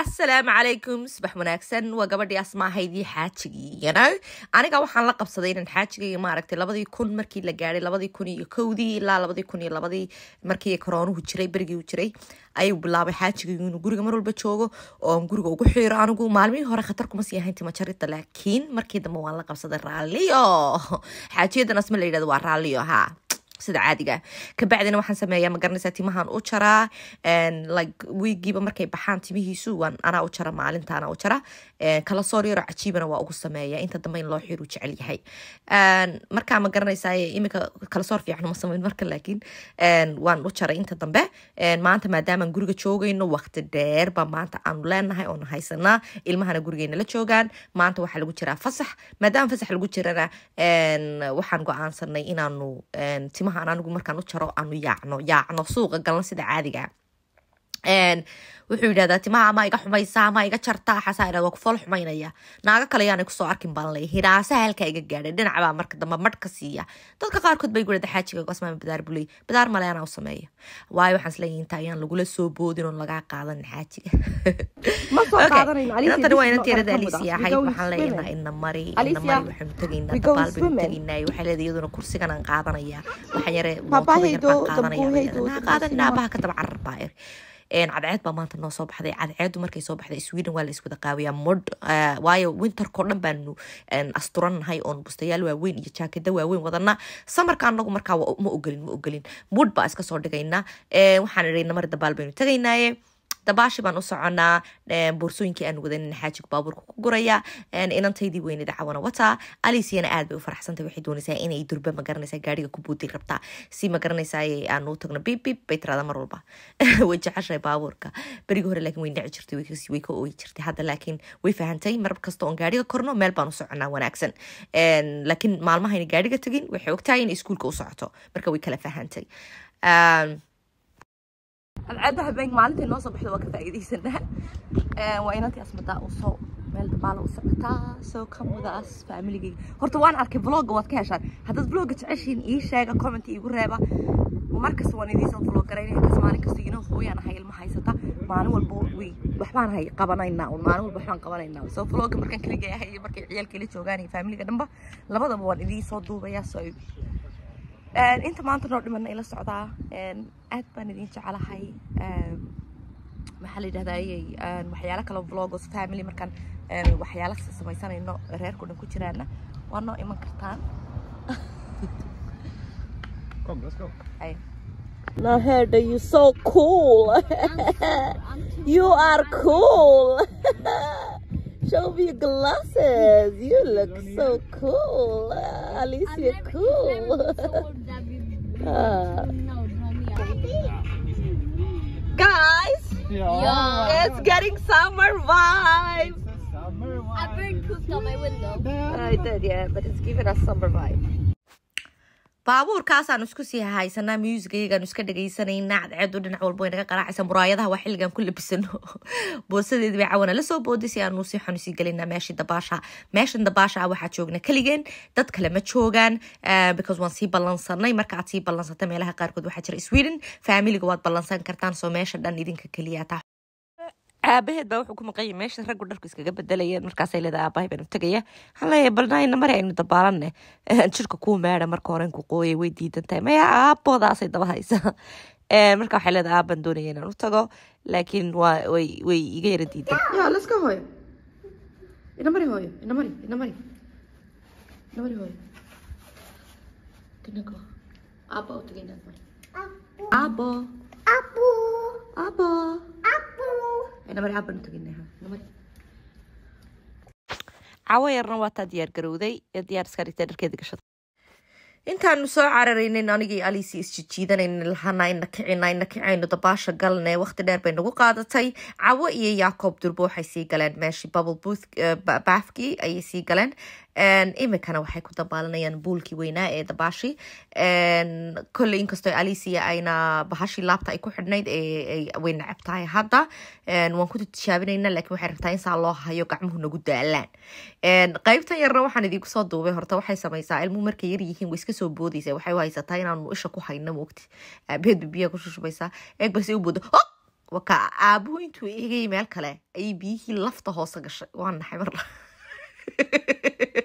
assalaamu calaykum subax wanaagsan waa gabadhii asmaahaydii xaajigiigana aniga waxaan la qabsaday inaan xaajigayga maaragtay labadii kun markii la gaadhay labadii kun iyo kowdii ilaa labadii kun iyo labadii markii koroonuhu jiray berigii uu jiray ayuu bilaabay xaajigaygu inuu guriga mar walba joogo oo aan guriga ugu xiiro anigu maalmihii hore khatar kuma sii ahayn timajaridda laakiin markii dambe waan la qabsaday raalliyo xaajiyadan asma la yidhahdo waa raalliyo haa sida caadiga ah. kabacdina waxaan sameeyaa magaranaysaa timahaan u jaraa wiigiiba markay baxaan timihiisu anaa u jara maalintaana u jara kala soor yaroo cajiibana waa ugu sameeya inta dambe in loo xiru jecel yahay markaa ma garanaysaa kala soor fiican uma sameyn marka laakiin waan u jaray inta dambe maanta maadaamaan guriga joogayno waqti dheer baa maanta aanu leenahay oona haysanaa ilmahana gurigeena joogaan maanta waxaa lagu jiraa fasax maadaama fasax lagu jirana waxaan go-aansanay inaanu timaha maaha an anigu markaan u jaro aanu yaacno yaacno suuqa galan sida caadigaa wuxuu yidhahdaa timaha ama iga xumaysaa ama iga jartaa xasaa idhahda waa ku xumaynaya naago kale yaanay kusoo arkin baan leeya hiraasa halkaa iga gaadhay dhinac marka dambe madh siiya dadka qaarkood bay gurada xaajiga qosmaama badaar buley badaar male anaa u sameeya waayo waxaan isleeyahay inta ayaan lagula soo boodin oon lagaa qaadanin xaajiga tani waa inantii erada ah. aliisia ahayd waxaan leeyahnaa ina mari ina mari waxaanu tegaynaa dabaal baynu tegaynaa waxay leedahay iyaduna kursigan aan qaadanayaa waxaan yare mootada yar baan carar baa er cadceed baa maanta noo soo baxday cadceedu markay soo baxday sweden waa la iswada qaabiyaa mod eh, waayo winterko dhan baanu asturannahay oon bustayaal waaweyn iyo jaakada waaweyn wadana samarka anagu markaa ma ogelin ma ogelin mood baa iska soo dhigaynaa waxaan idhay namar dabaal baynu tagaynaaye dabaashi baan u soconaa boorsooyinkii aan wadanin xaajig baabuurka ku guraya inantaydii weyneeda cawana wataa aliisiyana aad bay u farxsantay waxay doonaysaa inay durba magaranaysaa gaariga ku buuday rabtaa si magaranaysaa aan u tagno bib bay tirada mar walba way jeceshahay baabuurka berigi hore laakiin way nici jirtay way ka ooyi jirtay hadda laakiin way fahantay mar kasta oon gaariga korno meel baan u soconaa wanaagsan laakiin maalmahayna gaariga tegin waxay ogtahay inay iskuulka u socoto marka way kala fahantay عندها بين مالتي نو صبح لو كفايدي سنة وينتي اسمتا وصو مال دبالة وسبتا سو كم وذا اس فاميلي هرتو وان عركي فلوج وات كاشر هذا الفلوج تعيشين اي شيء كومنتي يقول ريبا ومركز وان ذيس الفلوج ريني كاس مالك سينو خويا انا حي المحيصتا مانو والبو وي بحمان هاي قبناينا ومانو بحمان قبناينا سو فلوج مركن كليجي هاي مركن عيال كليتشو غاني فاميلي كدمبا لبدا بوان ذيس صو دوبا يا سو inta maanta noo dhimanna ila socdaa aad baan idin jecelahay maxaa la yidhahdaa waxyaalo kale vlogos family markaan waxyaalo samaysanayno reerku dhan ku jiraana waa noo iman kartaan Come, let's go. Hey. Now, Herda, you so cool. I'm so, I'm you are cool. Show me your glasses. You look so cool. Uh, at least you're cool. uh. Guys, yeah. it's getting summer vibes. Summer vibe. I burned cooked on my window. I did, yeah, but it's giving us summer vibe. baabuurkaasaan isku sii haysanaa muusicaygaan iska dhagaysanaynaa cadceedu dhinac walba waynaga qaraacaysa muraayadaha waa xilligan ku labisano boosadeedi bay cawana lasoo boodi si aanu sii xanu gelinaa meeshii dabaasha meeshan dabaasha ah waxaa joogna keligeen dad kale ma joogaan eh, because waan sii ballansanay marka aad sii ballansata meelaha qaarkood waxaa jira sweden faamiliga waad ballansan kartaan soo meesha dhan idinka keliya aabaheed baa wuxuu ku maqanya meesha raggu dharku iskaga bedelayeen markaasay leeda aabahay baan utagaya haley balnaayna mari aynu dabaalane jirka kuu meeda marka hore ku qooya way diidan tahay maya aaboodaasay daba haysa marka waxay leeda aabaan doonaya inaan u tago laakiin way iga yara diidan yaa laska hooyo ina mari hooyo ina mari ina mari ina mari hooyo aabo utagay inaad mari aabo aabo namar banu yarna waataa diyaar garowday ee diyaar iska dharkeeda gashada intaanu soo cararaynan anigii aliisi isjijiidanayna lahana ina kicina ina kicaynu dabaasha galne waqti dheer bay nagu qaadatay cawo iyo yaacob durbo waxay sii galeen meeshii bubble booth eh, baafkii ayay sii galeen iminkana waxay ku dabaalanayaan buulkii weynaa ee dabaashi koley inkastoo alicia ayna bahashii laabta ay ku xidhnayd way nacab hadda waan ku tijaabinayna laakiin waxay rabtaa in loo hayo gacmuhu nagu daalaan qaybtan yarna waxaan idiinku soo duubay horta waxay samaysaa ilmuhu markay yar yihiin way iska soo boodaysa waxay u haysataa inaanu isha ku hayno mogti aabaheedba biyaha ku shushubaysaa eeg balse u boodo oh! wakaa aabuhu intuu eegayay meel kale ayay biyihii lafta hoose gashay waa naxay marna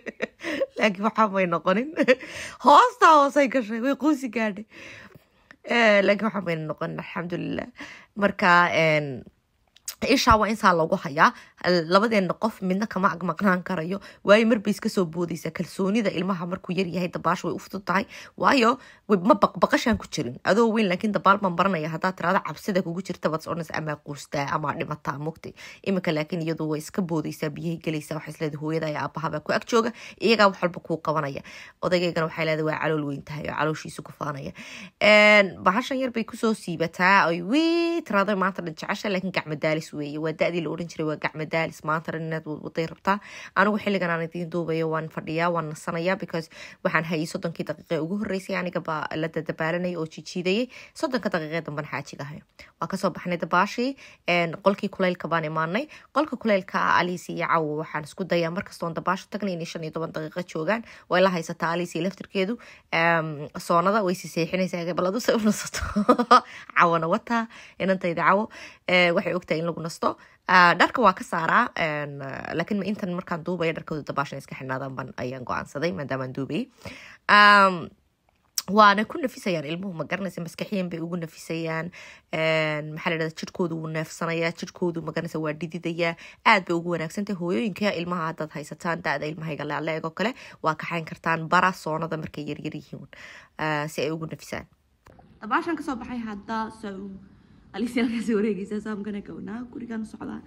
laakiin waxaa may noqonin hoostaa hoosay gashay way quusi gaadhay laakiin waxaa mayna noqonin alxamdulilah marka ishaa waa insaa lagu hayaa labadeenna qof midna kama agmaqnaan karayo waayo marbay iska soo boodaysaa kalsoonida ilmaha markuu yaryahay dabaash way u tahay waayo ma baqbaqashaan ku jirin adoo weyn laakiin dabaal baan baranaya haddaad tirada cabsida kugu jirta watsonas amaa quustaa amaa dhimataa mogtay iminka laakiin iyadu way iska boodaysaa biyahay galaysaa waxay isleeda hooyada iyo aabbahabaa ku ag jooga iyagaa wax walba kuu qabanaya odaygaygana waxay leedahay waa calool weyn tahay oo calooshiisu ku faanaya bahashan yar kusoo siibataa ay wii tirada maanta dhancacasha laakiin gacmadaalis dalxiis weeye waa da-dii la odhan jiray waa gacmo daalis maanta dhan inaad wadwaday rabtaa anigu xilligan aan idiin duubayo waan fadhiyaa waan nasanayaa because waxaan hayay soddonkii daqiiqe ugu horreysay aniga baa la dadabaalanaya oo jijiidayay soddonka daqiiqee damban xaajiga ahay waa kasoo baxnay dabaashii qolkii kuleylka baan imaanay qolka kuleylka ah aliisi iyo caawa waxaan isku dayaa markastoon dabaasho tagnay inay shan iyo toban daqiiqo joogaan way la haysataa aliisi laftirkeedu soonada way siseexinaysaa gabaladu say u nasato cawana wataa inantayda cawo waxay ogtahay in lagu ku nasto dharka waa ka saaraa laakiin intan markaan duubaya dharkooda dabaashan iska xidhnaadaan ban ayaan go-aansaday maadaamaan duubayay waana ku nafisayaan ilmuhu ma garanaysa maskaxiyan bay ugu nafisayaan maxaa ladhahda jirhkoodu wuu neefsanayaa jirhkoodu ma garanaysa waa dhididaya aad bay ugu wanaagsantahay hooyooyinka ilmaha haddaad haysataan da-da ilmaha igalaaleeg oo kale waa kaxayn kartaan bara soonada markay yaryar yihiin si ay ugu nafisaan dabaashan kasoo baxay hadda sacuud halisiin kasi wareegaysaa saamkana kawnaa gurigaan socdaa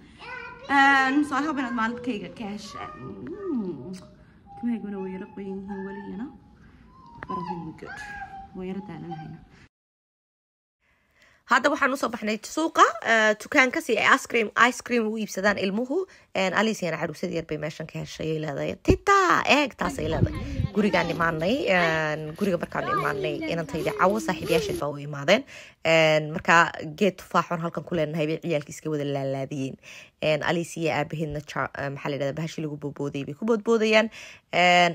soo alhaabinaad maalintayga kaasha timahayguna way yara qoyan yihiin weliyana barasin good way yara taalanahayna hadda waxaan usoo baxnay suuqa eh, dukaanka si ay icecream icecream u iibsadaan ilmuhu eh, alisiana caruusada yar bay meeshan ka heshay leedahay titaa eeg taasay leedahay gurigaan imaanay eh, guriga markaan imaanay inantayda cawo saaxiibayaasheed baa u imaadeen markaa geed tufaaxoon halkan ku leenahay bay ciyaalkii iska wada laalaadiyeen aliis iyo aabaheedna maxaa um, la yidhahda bahashi lagu boodboodayay bay ku boodboodayaan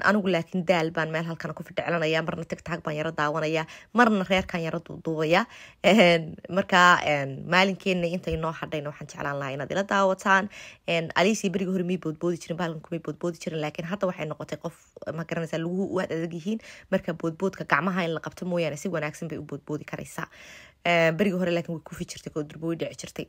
anigu laakiin daal baan meel halkana ku fidhiclanaya marna tigtag baan yaro daawanaya marna reerkan yaro duuduubaya markaa maalinkeena inta inoo hadhayna waxaan jeclaan lahaa inaad ila daawataan aliisii berigi hore may boodboodi jirin baalkan kumay boodboodi jirin laakiin hadda waxay noqotay qof ma garanaysaa luguhu u ad adag yihiin marka boodboodka gacmaha in la qabto mooyaane si wanaagsan bay u boodboodi karaysaa Eh, barigii hore lakin way kufi jirtay oo way dhici jirtay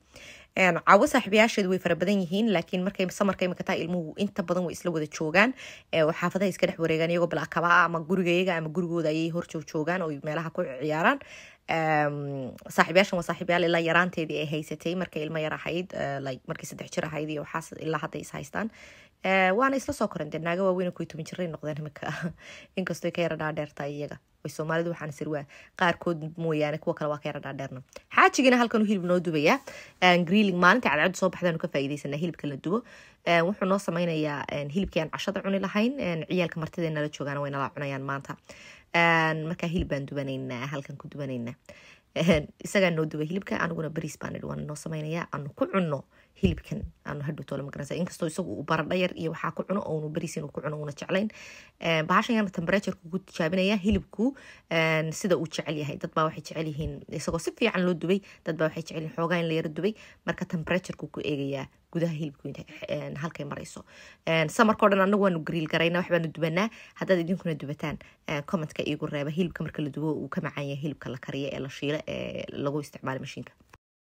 eh, cawo saaxiibayaasheedu way fara badan yihiin laakiin markay samarka imika taa ilmuhu inta badan way isla wada joogaan eh, xaafadaha iska dhex wareegaan iyagoo balakaba ah ama guriga ama gurigooda ayay horjoogjoogaan oo meelaha ku ciyaaraan ehm, saaxiibayaashan waa saaxiibayaal ilaa yaraanteedii ay haysatay markay ilmo yar ahayd markay saddex jir ahayd iyo waxaas ilaa hadda is haystaan waana isla soo koren naaga waaweyn kuy toban jiray noqdeen imika inkastoy ka yara dhaadheertaa iyaga soomaalida waxaana sirwaa qaarkood mooyaane kuwa kale waa ka yara dhaadheerna xaajigina halkan u hilib noo dubaya greeling maalinta cadcadu soo baxdaanu ka faa'iidaysana hilibka la dubo wuxuu noo sameynayaa hilibkii aan cashada cuni lahayn ciyaalka martiday nala joogaan way nala cunayaan maanta markaa hilib baan dubanaynaa halkan ku dubanaynaa isagaa noo dubay hilibka aniguna bariis baan idhi waan noo samaynayaa aanu ku cunno hilibkan aanu hadhowtole magaranaysa inkastoo isagu uu baradha iyo waxaa ku cuno oonu bariis inuu ku cuno uuna jeclayn bahashan yana temperatureku ku tijaabinaya hilibku sida uu jecel yahay dadbaa waxay jecel yihiin isagoo si fiican loo dubay dadbaa waxay jecel yihiin xoogaa in la dubay marka temperatureku ku eegayaa gudaha hilibku halkay marayso samarkao dhan anagu waanu griil garayna waxbaanu dubanaa haddaad idinkuna dubataan commentka iigu reeba hilibka marka la dubo uu ka macaanya hilibka la kariyo ee la shiilo ee lagu isticmaalo mashiinka